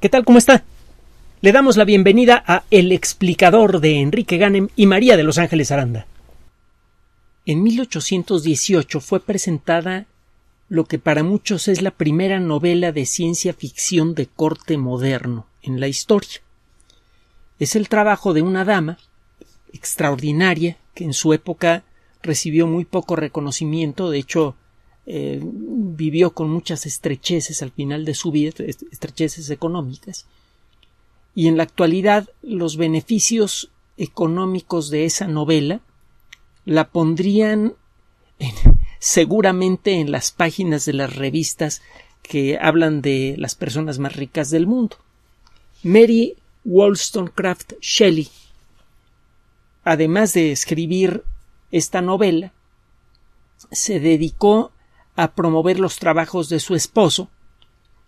¿Qué tal? ¿Cómo está? Le damos la bienvenida a El explicador de Enrique Ganem y María de Los Ángeles Aranda. En 1818 fue presentada lo que para muchos es la primera novela de ciencia ficción de corte moderno en la historia. Es el trabajo de una dama extraordinaria que en su época recibió muy poco reconocimiento, de hecho eh, vivió con muchas estrecheces al final de su vida, estrecheces económicas, y en la actualidad los beneficios económicos de esa novela la pondrían seguramente en las páginas de las revistas que hablan de las personas más ricas del mundo. Mary Wollstonecraft Shelley, además de escribir esta novela, se dedicó a promover los trabajos de su esposo,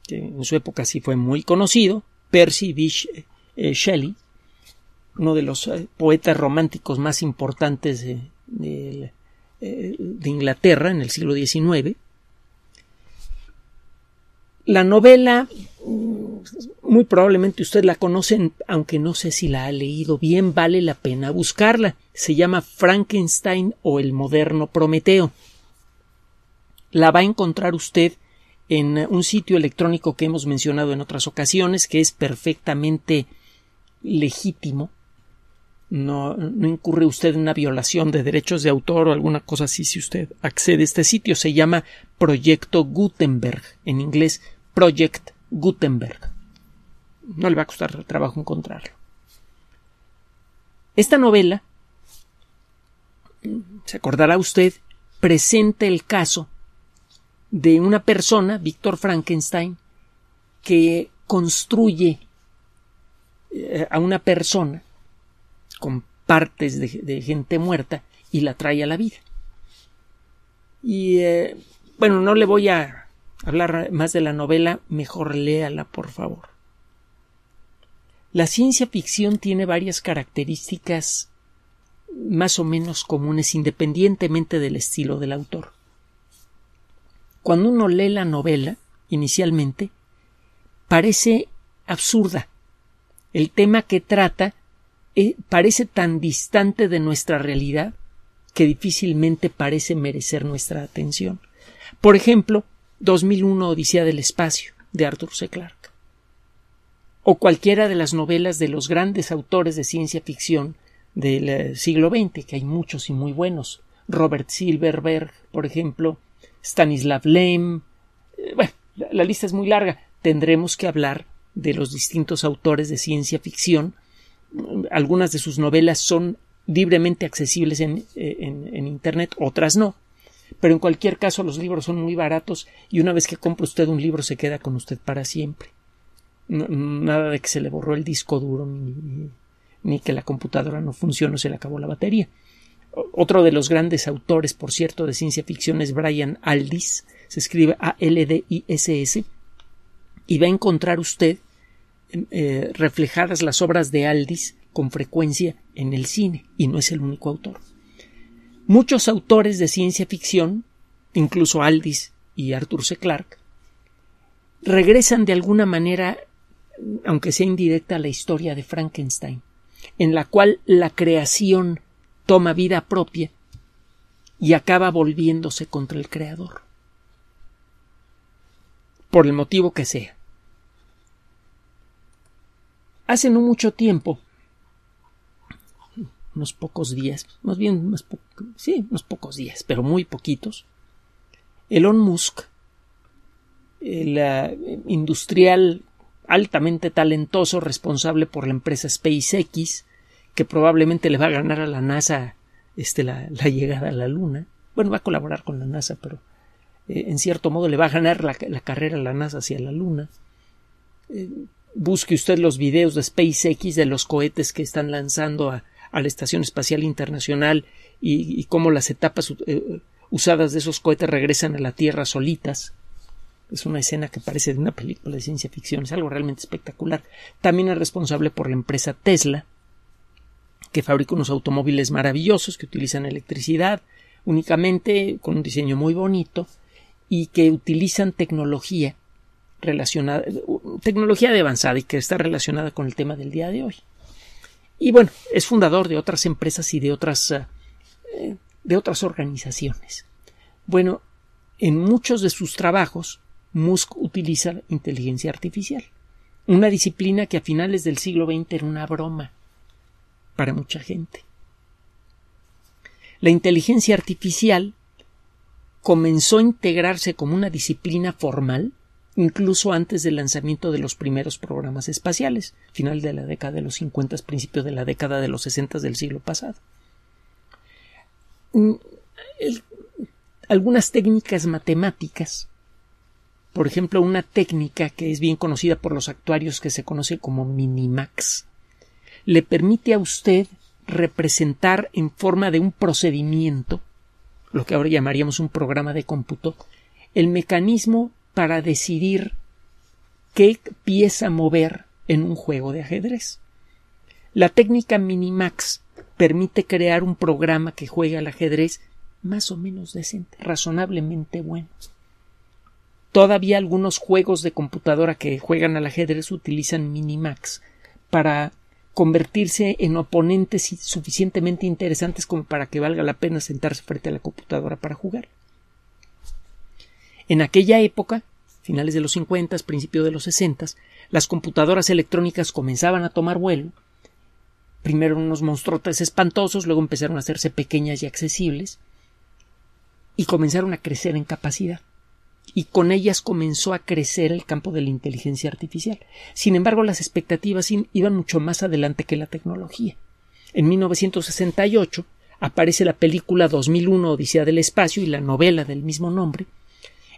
que en su época sí fue muy conocido, Percy Bysshe eh, Shelley, uno de los eh, poetas románticos más importantes de, eh, Inglaterra en el siglo XIX. La novela, mm, muy probablemente usted la conoce aunque no sé si la ha leído bien, vale la pena buscarla. Se llama Frankenstein o el moderno Prometeo la va a encontrar usted en un sitio electrónico que hemos mencionado en otras ocasiones, que es perfectamente legítimo. No, no incurre usted en una violación de derechos de autor o alguna cosa así si usted accede a este sitio. Se llama Proyecto Gutenberg, en inglés Project Gutenberg. No le va a costar trabajo encontrarlo. Esta novela, se acordará usted, presenta el caso de una persona, Víctor Frankenstein, que construye eh, a una persona con partes de, gente muerta y la trae a la vida. Y eh, bueno, no le voy a hablar más de la novela, mejor léala, por favor. La ciencia ficción tiene varias características más o menos comunes independientemente del estilo del autor cuando uno lee la novela, inicialmente, parece absurda. El tema que trata eh, parece tan distante de nuestra realidad que difícilmente parece merecer nuestra atención. Por ejemplo, 2001 Odisea del Espacio, de Arthur C. Clarke. O cualquiera de las novelas de los grandes autores de ciencia ficción del eh, siglo XX, que hay muchos y muy buenos. Robert Silverberg, por ejemplo, Stanislav Lem. Eh, bueno, la, lista es muy larga. Tendremos que hablar de los distintos autores de ciencia ficción. Mm, algunas de sus novelas son libremente accesibles eh, en, en, Internet, otras no. Pero en cualquier caso los libros son muy baratos y una vez que compra usted un libro se queda con usted para siempre. nada de que se le borró el disco duro ni, que la computadora no funcionó o se le acabó la batería. Otro de los grandes autores, por cierto, de ciencia ficción es Brian Aldis, se escribe A-L-D-I-S-S, y va a encontrar usted em, eh, reflejadas las obras de Aldis con frecuencia en el cine, y no es el único autor. Muchos autores de ciencia ficción, incluso Aldis y Arthur C. Clarke, regresan de alguna manera, aunque sea indirecta, a la historia de Frankenstein, en la cual la creación toma vida propia y acaba volviéndose contra el Creador. Por el motivo que sea. Hace no mucho tiempo, unos pocos días, más bien, unos sí, unos pocos días, pero muy poquitos, Elon Musk, el ah, industrial altamente talentoso responsable por la empresa SpaceX, que probablemente le va a ganar a la NASA este, la, llegada a la Luna. Bueno, va a colaborar con la NASA, pero eh, en cierto modo le va a ganar la, carrera a la NASA hacia la Luna. Eh, busque usted los videos de SpaceX de los cohetes que están lanzando a, la Estación Espacial Internacional y, cómo las etapas eh, usadas de esos cohetes regresan a la Tierra solitas. Es una escena que parece de una película de ciencia ficción, es algo realmente espectacular. También es responsable por la empresa Tesla, que fabrica unos automóviles maravillosos que utilizan electricidad únicamente con un diseño muy bonito y que utilizan tecnología relacionada, tecnología de avanzada y que está relacionada con el tema del día de hoy. Y bueno, es fundador de otras empresas y de otras, eh, de otras organizaciones. Bueno, en muchos de sus trabajos, Musk utiliza inteligencia artificial, una disciplina que a finales del siglo XX era una broma para mucha gente. La inteligencia artificial comenzó a integrarse como una disciplina formal incluso antes del lanzamiento de los primeros programas espaciales, final de la década de los 50, principio de la década de los 60 del siglo pasado. Mm, algunas técnicas matemáticas, por ejemplo, una técnica que es bien conocida por los actuarios que se conoce como minimax, le permite a usted representar en forma de un procedimiento, lo que ahora llamaríamos un programa de cómputo, el mecanismo para decidir qué pieza mover en un juego de ajedrez. La técnica Minimax permite crear un programa que juegue al ajedrez más o menos decente, razonablemente bueno. Todavía algunos juegos de computadora que juegan al ajedrez utilizan Minimax para convertirse en oponentes suficientemente interesantes como para que valga la pena sentarse frente a la computadora para jugar. En aquella época, finales de los 50, principios de los 60, las computadoras electrónicas comenzaban a tomar vuelo. Primero unos monstruotes espantosos, luego empezaron a hacerse pequeñas y accesibles y comenzaron a crecer en capacidad y con ellas comenzó a crecer el campo de la inteligencia artificial. Sin embargo, las expectativas iban mucho más adelante que la tecnología. En 1968 aparece la película 2001 Odisea del Espacio y la novela del mismo nombre,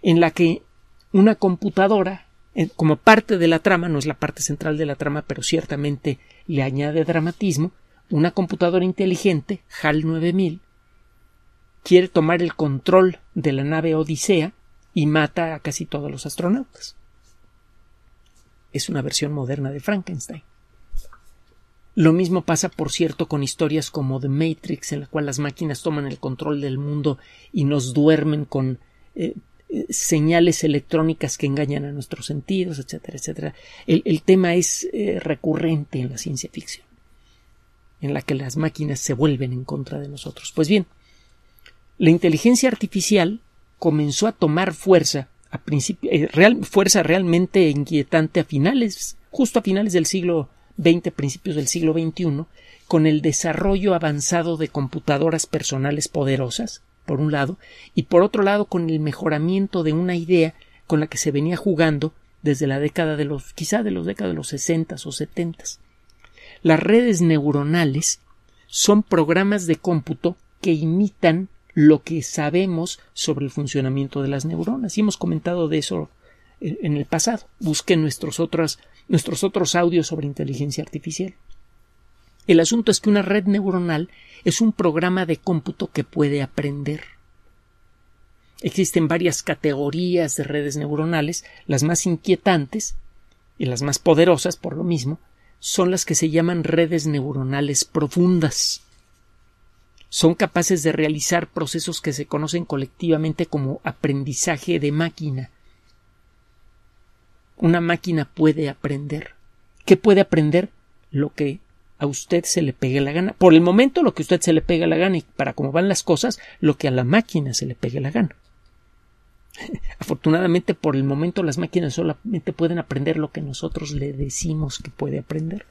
en la que una computadora, eh, como parte de la trama, no es la parte central de la trama, pero ciertamente le añade dramatismo, una computadora inteligente, HAL 9000, quiere tomar el control de la nave Odisea y mata a casi todos los astronautas. Es una versión moderna de Frankenstein. Lo mismo pasa, por cierto, con historias como The Matrix, en la cual las máquinas toman el control del mundo y nos duermen con eh, eh, señales electrónicas que engañan a nuestros sentidos, etcétera, etcétera. El, tema es eh, recurrente en la ciencia ficción, en la que las máquinas se vuelven en contra de nosotros. Pues bien, la inteligencia artificial comenzó a tomar fuerza, a eh, fuerza realmente inquietante a finales, justo a finales del siglo XX, principios del siglo XXI, con el desarrollo avanzado de computadoras personales poderosas, por un lado, y por otro lado con el mejoramiento de una idea con la que se venía jugando desde la década de los, quizá de los décadas de los 60 o 70. Las redes neuronales son programas de cómputo que imitan lo que sabemos sobre el funcionamiento de las neuronas. Y hemos comentado de eso en el pasado. Busquen nuestros, nuestros otros audios sobre inteligencia artificial. El asunto es que una red neuronal es un programa de cómputo que puede aprender. Existen varias categorías de redes neuronales, las más inquietantes y las más poderosas por lo mismo, son las que se llaman redes neuronales profundas son capaces de realizar procesos que se conocen colectivamente como aprendizaje de máquina. Una máquina puede aprender. ¿Qué puede aprender? Lo que a usted se le pegue la gana. Por el momento lo que a usted se le pega la gana y para cómo van las cosas, lo que a la máquina se le pegue la gana. Afortunadamente por el momento las máquinas solamente pueden aprender lo que nosotros le decimos que puede aprender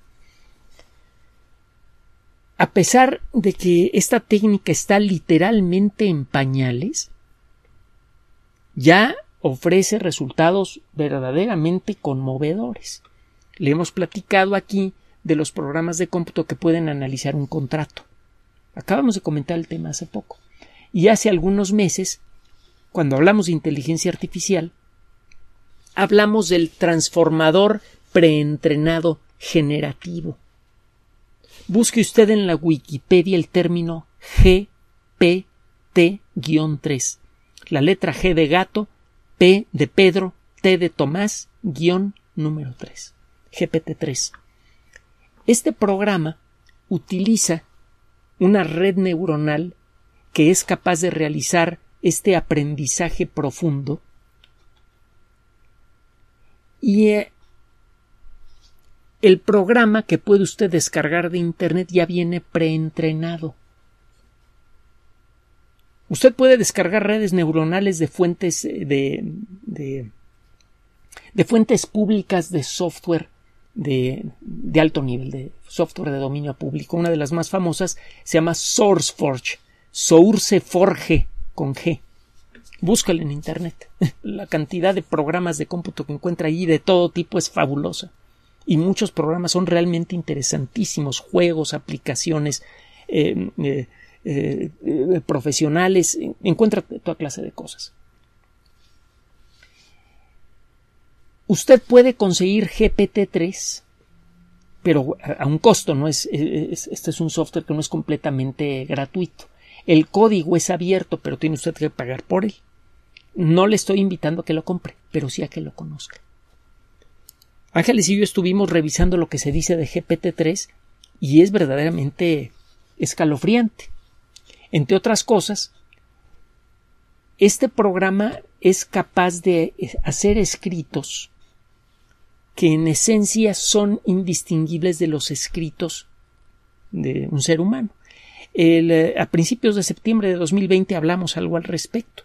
a pesar de que esta técnica está literalmente en pañales, ya ofrece resultados verdaderamente conmovedores. Le hemos platicado aquí de los programas de cómputo que pueden analizar un contrato. Acabamos de comentar el tema hace poco. Y hace algunos meses, cuando hablamos de inteligencia artificial, hablamos del transformador preentrenado generativo Busque usted en la Wikipedia el término GPT-3. La letra G de gato, P de Pedro, T de Tomás, guión número 3. GPT-3. Este programa utiliza una red neuronal que es capaz de realizar este aprendizaje profundo y eh, el programa que puede usted descargar de Internet ya viene preentrenado. Usted puede descargar redes neuronales de fuentes eh, de, de, fuentes públicas de software de, de, alto nivel, de software de dominio público. Una de las más famosas se llama SourceForge, SourceForge con G. Búscala en Internet. La cantidad de programas de cómputo que encuentra allí de todo tipo es fabulosa y muchos programas son realmente interesantísimos, juegos, aplicaciones eh, eh, eh, profesionales, encuentra toda clase de cosas. Usted puede conseguir GPT-3, pero a un costo, no es, este es un software que no es completamente gratuito. El código es abierto, pero tiene usted que pagar por él. No le estoy invitando a que lo compre, pero sí a que lo conozca. Ángeles y yo estuvimos revisando lo que se dice de GPT-3 y es verdaderamente escalofriante. Entre otras cosas, este programa es capaz de eh, hacer escritos que en esencia son indistinguibles de los escritos de un ser humano. Eh, a principios de septiembre de 2020 hablamos algo al respecto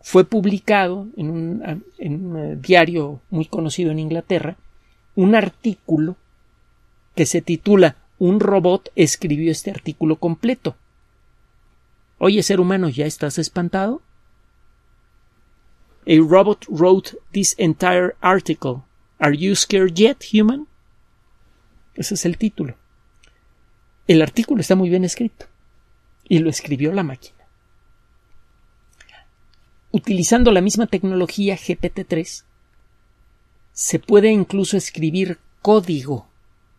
fue publicado en un, eh, diario muy conocido en Inglaterra un artículo que se titula Un robot escribió este artículo completo. Oye, ser humano, ¿ya estás espantado? A robot wrote this entire article. Are you scared yet, human? Ese es el título. El artículo está muy bien escrito. Y lo escribió la máquina utilizando la misma tecnología GPT-3, se puede incluso escribir código.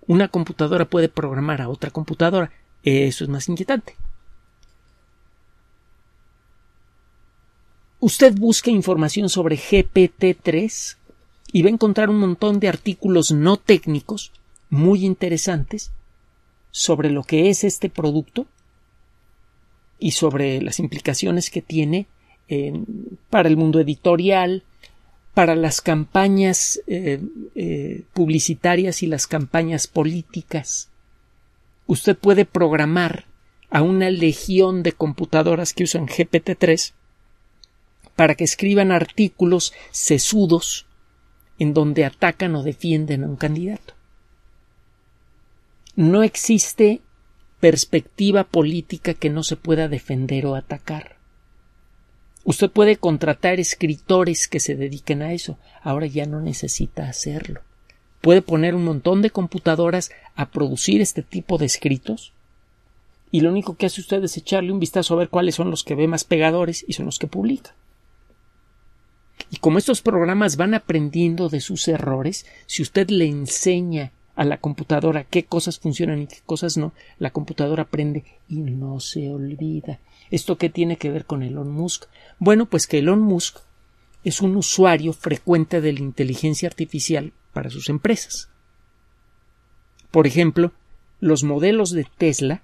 Una computadora puede programar a otra computadora. Eso es más inquietante. Usted busca información sobre GPT-3 y va a encontrar un montón de artículos no técnicos muy interesantes sobre lo que es este producto y sobre las implicaciones que tiene para el mundo editorial, para las campañas eh, eh, publicitarias y las campañas políticas. Usted puede programar a una legión de computadoras que usan GPT-3 para que escriban artículos sesudos en donde atacan o defienden a un candidato. No existe perspectiva política que no se pueda defender o atacar. Usted puede contratar escritores que se dediquen a eso. Ahora ya no necesita hacerlo. Puede poner un montón de computadoras a producir este tipo de escritos y lo único que hace usted es echarle un vistazo a ver cuáles son los que ve más pegadores y son los que publica. Y como estos programas van aprendiendo de sus errores, si usted le enseña a la computadora qué cosas funcionan y qué cosas no, la computadora aprende y no se olvida. ¿Esto qué tiene que ver con Elon Musk? Bueno, pues que Elon Musk es un usuario frecuente de la inteligencia artificial para sus empresas. Por ejemplo, los modelos de Tesla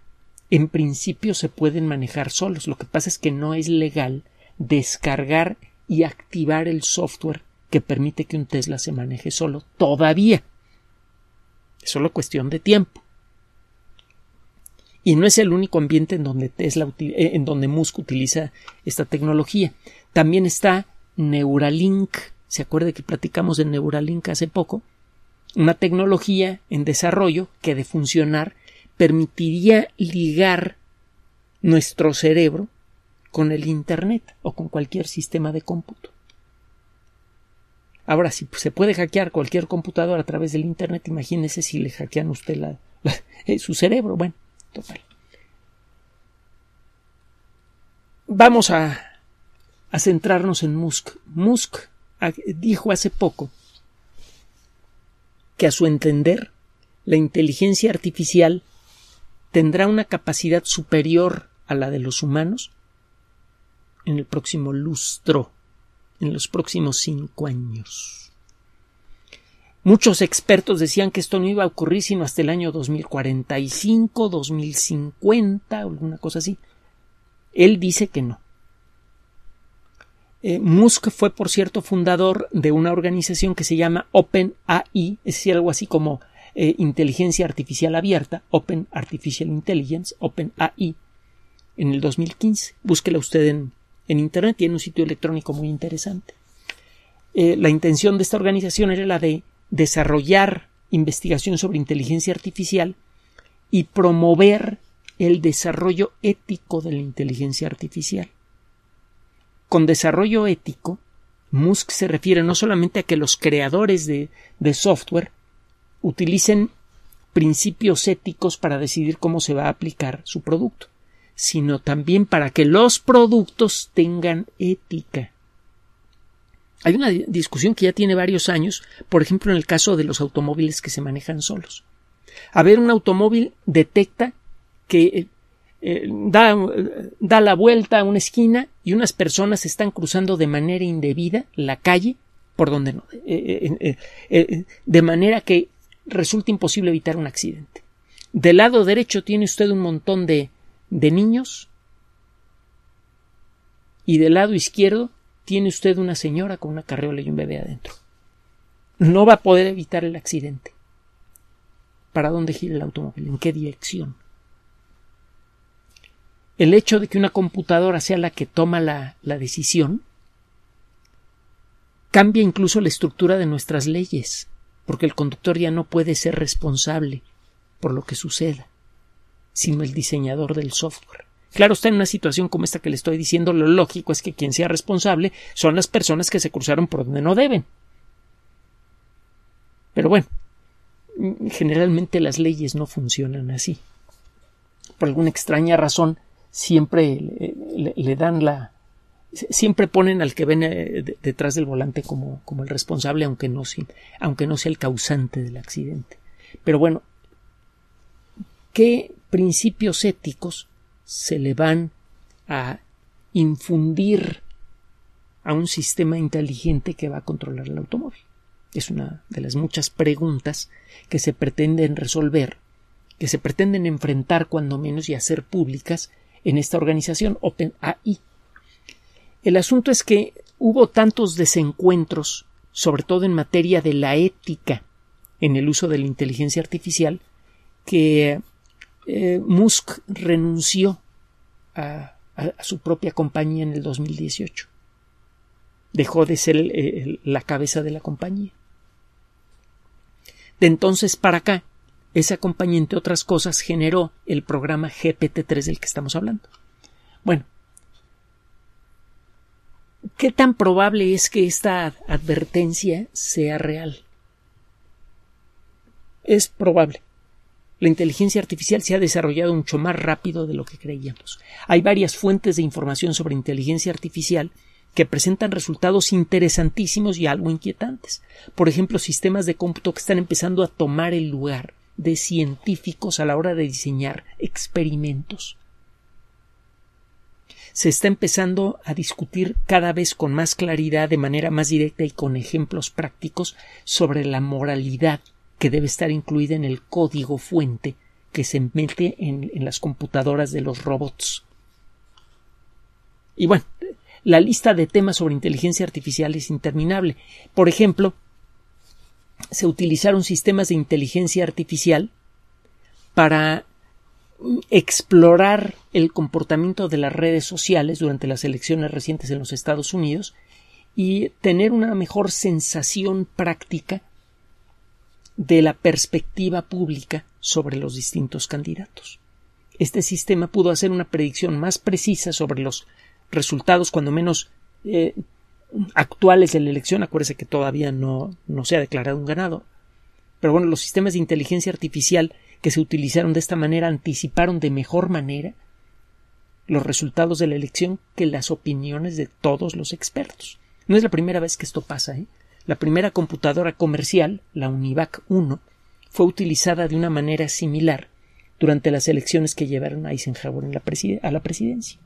en principio se pueden manejar solos. Lo que pasa es que no es legal descargar y activar el software que permite que un Tesla se maneje solo todavía. Es solo cuestión de tiempo. Y no es el único ambiente en donde eh, en donde Musk utiliza esta tecnología. También está Neuralink. ¿Se acuerda que platicamos de Neuralink hace poco? Una tecnología en desarrollo que de funcionar permitiría ligar nuestro cerebro con el Internet o con cualquier sistema de cómputo. Ahora, si se puede hackear cualquier computador a través del Internet, imagínese si le hackean usted eh, su cerebro. Bueno, total. Vamos a centrarnos en Musk. Musk ah, dijo hace poco que a su entender la inteligencia artificial tendrá una capacidad superior a la de los humanos en el próximo lustro en los próximos cinco años. Muchos expertos decían que esto no iba a ocurrir sino hasta el año 2045, 2050, alguna cosa así. Él dice que no. Eh, Musk fue, por cierto, fundador de una organización que se llama Open AI, es decir, algo así como eh, Inteligencia Artificial Abierta, Open Artificial Intelligence, Open AI, en el 2015. Búsquela usted en en Internet, tiene un sitio electrónico muy interesante. Eh, la intención de esta organización era la de desarrollar investigación sobre inteligencia artificial y promover el desarrollo ético de la inteligencia artificial. Con desarrollo ético, Musk se refiere no solamente a que los creadores de software utilicen principios éticos para decidir cómo se va a aplicar su producto, sino también para que los productos tengan ética. Hay una discusión que ya tiene varios años, por ejemplo, en el caso de los automóviles que se manejan solos. A ver, un automóvil detecta que eh, eh, eh, da, la vuelta a una esquina y unas personas están cruzando de manera indebida la calle por donde no, de manera que resulta imposible evitar un accidente. Del lado derecho tiene usted un montón de de niños y del lado izquierdo tiene usted una señora con una carriola y un bebé adentro. No va a poder evitar el accidente. ¿Para dónde gira el automóvil? ¿En qué dirección? El hecho de que una computadora sea la que toma la, la decisión cambia incluso la estructura de nuestras leyes, porque el conductor ya no puede ser responsable por lo que suceda sino el diseñador del software. Claro está, en una situación como esta que le estoy diciendo, lo lógico es que quien sea responsable son las personas que se cruzaron por donde no deben. Pero bueno, generalmente las leyes no funcionan así. Por alguna extraña razón, siempre le, dan la. Siempre ponen al que ven eh, detrás del volante como, como el responsable, aunque no, aunque no sea el causante del accidente. Pero bueno, ¿qué principios éticos se le van a infundir a un sistema inteligente que va a controlar el automóvil. Es una de las muchas preguntas que se pretenden resolver, que se pretenden enfrentar cuando menos y hacer públicas en esta organización OpenAI. El asunto es que hubo tantos desencuentros, sobre todo en materia de la ética en el uso de la inteligencia artificial, que eh, Musk renunció a, su propia compañía en el 2018. Dejó de ser la cabeza de la compañía. De entonces para acá, esa compañía, entre otras cosas, generó el programa GPT-3 del que estamos hablando. Bueno, ¿qué tan probable es que esta advertencia sea real? Es probable la inteligencia artificial se ha desarrollado mucho más rápido de lo que creíamos. Hay varias fuentes de información sobre inteligencia artificial que presentan resultados interesantísimos y algo inquietantes. Por ejemplo, sistemas de cómputo que están empezando a tomar el lugar de científicos a la hora de diseñar experimentos. Se está empezando a discutir cada vez con más claridad, de manera más directa y con ejemplos prácticos, sobre la moralidad que debe estar incluida en el código fuente que se mete en, las computadoras de los robots. Y bueno, la lista de temas sobre inteligencia artificial es interminable. Por ejemplo, se utilizaron sistemas de inteligencia artificial para explorar el comportamiento de las redes sociales durante las elecciones recientes en los Estados Unidos y tener una mejor sensación práctica de la perspectiva pública sobre los distintos candidatos. Este sistema pudo hacer una predicción más precisa sobre los resultados, cuando menos eh, actuales de la elección. Acuérdese que todavía no, no se ha declarado un ganado. Pero bueno, los sistemas de inteligencia artificial que se utilizaron de esta manera anticiparon de mejor manera los resultados de la elección que las opiniones de todos los expertos. No es la primera vez que esto pasa, ¿eh? La primera computadora comercial, la Univac 1, fue utilizada de una manera similar durante las elecciones que llevaron a Eisenhower a la presidencia.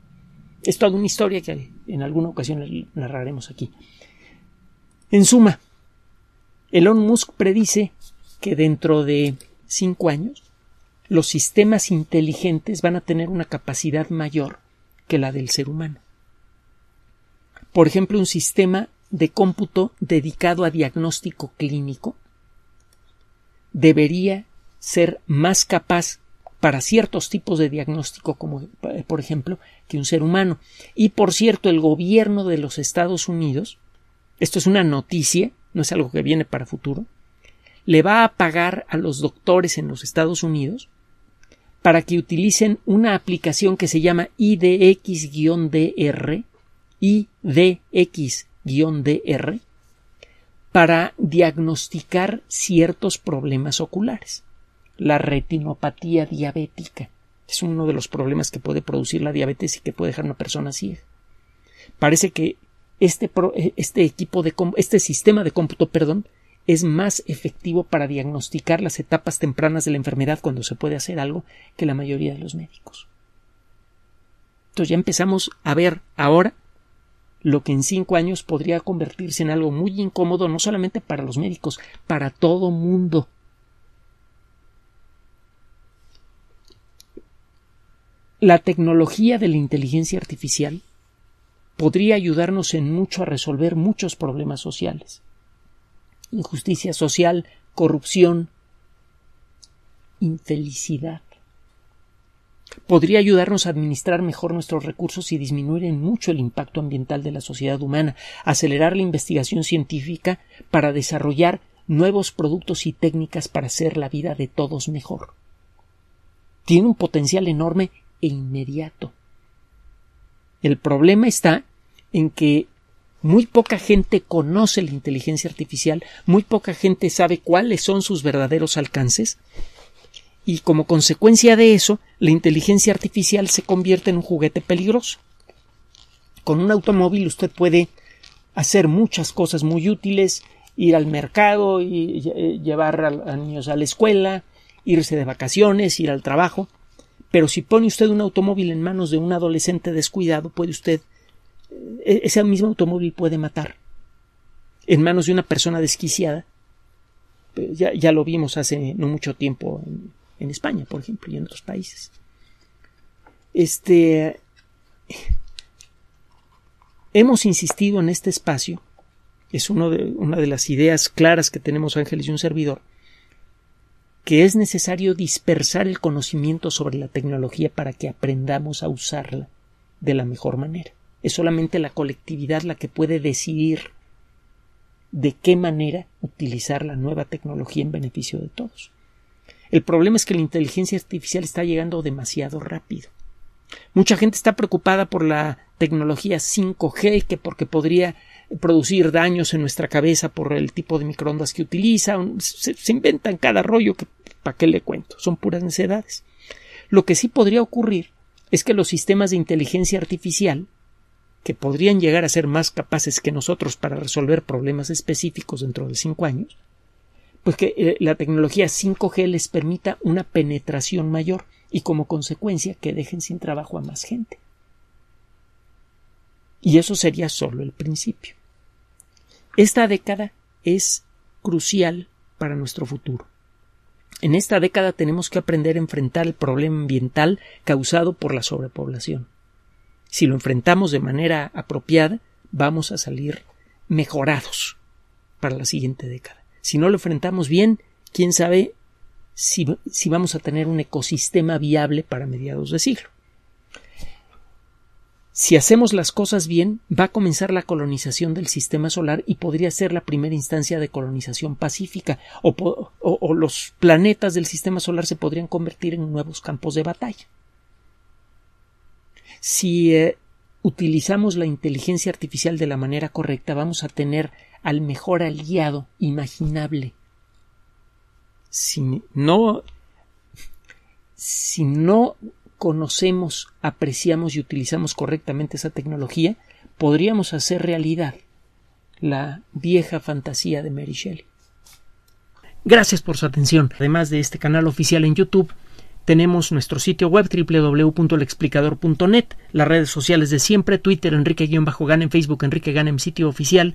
Es toda una historia que en alguna ocasión narraremos aquí. En suma, Elon Musk predice que dentro de cinco años los sistemas inteligentes van a tener una capacidad mayor que la del ser humano. Por ejemplo, un sistema de cómputo dedicado a diagnóstico clínico debería ser más capaz para ciertos tipos de diagnóstico, como eh, por ejemplo, que un ser humano. Y por cierto, el gobierno de los Estados Unidos, esto es una noticia, no es algo que viene para futuro, le va a pagar a los doctores en los Estados Unidos para que utilicen una aplicación que se llama IDX-DR, IDX DR para diagnosticar ciertos problemas oculares. La retinopatía diabética es uno de los problemas que puede producir la diabetes y que puede dejar una persona ciega. Parece que este, eh, este equipo de este sistema de cómputo, perdón, es más efectivo para diagnosticar las etapas tempranas de la enfermedad cuando se puede hacer algo que la mayoría de los médicos. Entonces ya empezamos a ver ahora lo que en cinco años podría convertirse en algo muy incómodo, no solamente para los médicos, para todo mundo. La tecnología de la inteligencia artificial podría ayudarnos en mucho a resolver muchos problemas sociales. Injusticia social, corrupción, infelicidad podría ayudarnos a administrar mejor nuestros recursos y disminuir en mucho el impacto ambiental de la sociedad humana, acelerar la investigación científica para desarrollar nuevos productos y técnicas para hacer la vida de todos mejor. Tiene un potencial enorme e inmediato. El problema está en que muy poca gente conoce la inteligencia artificial, muy poca gente sabe cuáles son sus verdaderos alcances, y como consecuencia de eso, la inteligencia artificial se convierte en un juguete peligroso. Con un automóvil usted puede hacer muchas cosas muy útiles, ir al mercado, y eh, llevar a, niños a la escuela, irse de vacaciones, ir al trabajo. Pero si pone usted un automóvil en manos de un adolescente descuidado, puede usted eh, e-, ese mismo automóvil puede matar. En manos de una persona desquiciada. Pues, ya, lo vimos hace no mucho tiempo en España, por ejemplo, y en otros países. Este, hemos insistido en este espacio, es uno de, una de las ideas claras que tenemos Ángeles y un servidor, que es necesario dispersar el conocimiento sobre la tecnología para que aprendamos a usarla de la mejor manera. Es solamente la colectividad la que puede decidir de qué manera utilizar la nueva tecnología en beneficio de todos. El problema es que la inteligencia artificial está llegando demasiado rápido. Mucha gente está preocupada por la tecnología 5G, que porque podría producir daños en nuestra cabeza por el tipo de microondas que utiliza. Se, inventan cada rollo que para qué le cuento. Son puras necedades. Lo que sí podría ocurrir es que los sistemas de inteligencia artificial que podrían llegar a ser más capaces que nosotros para resolver problemas específicos dentro de cinco años, pues que eh, la tecnología 5G les permita una penetración mayor y como consecuencia que dejen sin trabajo a más gente. Y eso sería solo el principio. Esta década es crucial para nuestro futuro. En esta década tenemos que aprender a enfrentar el problema ambiental causado por la sobrepoblación. Si lo enfrentamos de manera apropiada, vamos a salir mejorados para la siguiente década. Si no lo enfrentamos bien, quién sabe si, vamos a tener un ecosistema viable para mediados de siglo. Si hacemos las cosas bien, va a comenzar la colonización del sistema solar y podría ser la primera instancia de colonización pacífica, o, los planetas del sistema solar se podrían convertir en nuevos campos de batalla. Si eh, utilizamos la inteligencia artificial de la manera correcta, vamos a tener al mejor aliado imaginable. Si no, si no conocemos, apreciamos y utilizamos correctamente esa tecnología, podríamos hacer realidad la vieja fantasía de Mary Shelley. Gracias por su atención. Además de este canal oficial en YouTube, tenemos nuestro sitio web www.lexplicador.net, las redes sociales de siempre, Twitter enrique ganem Facebook Enrique Ganem, sitio oficial,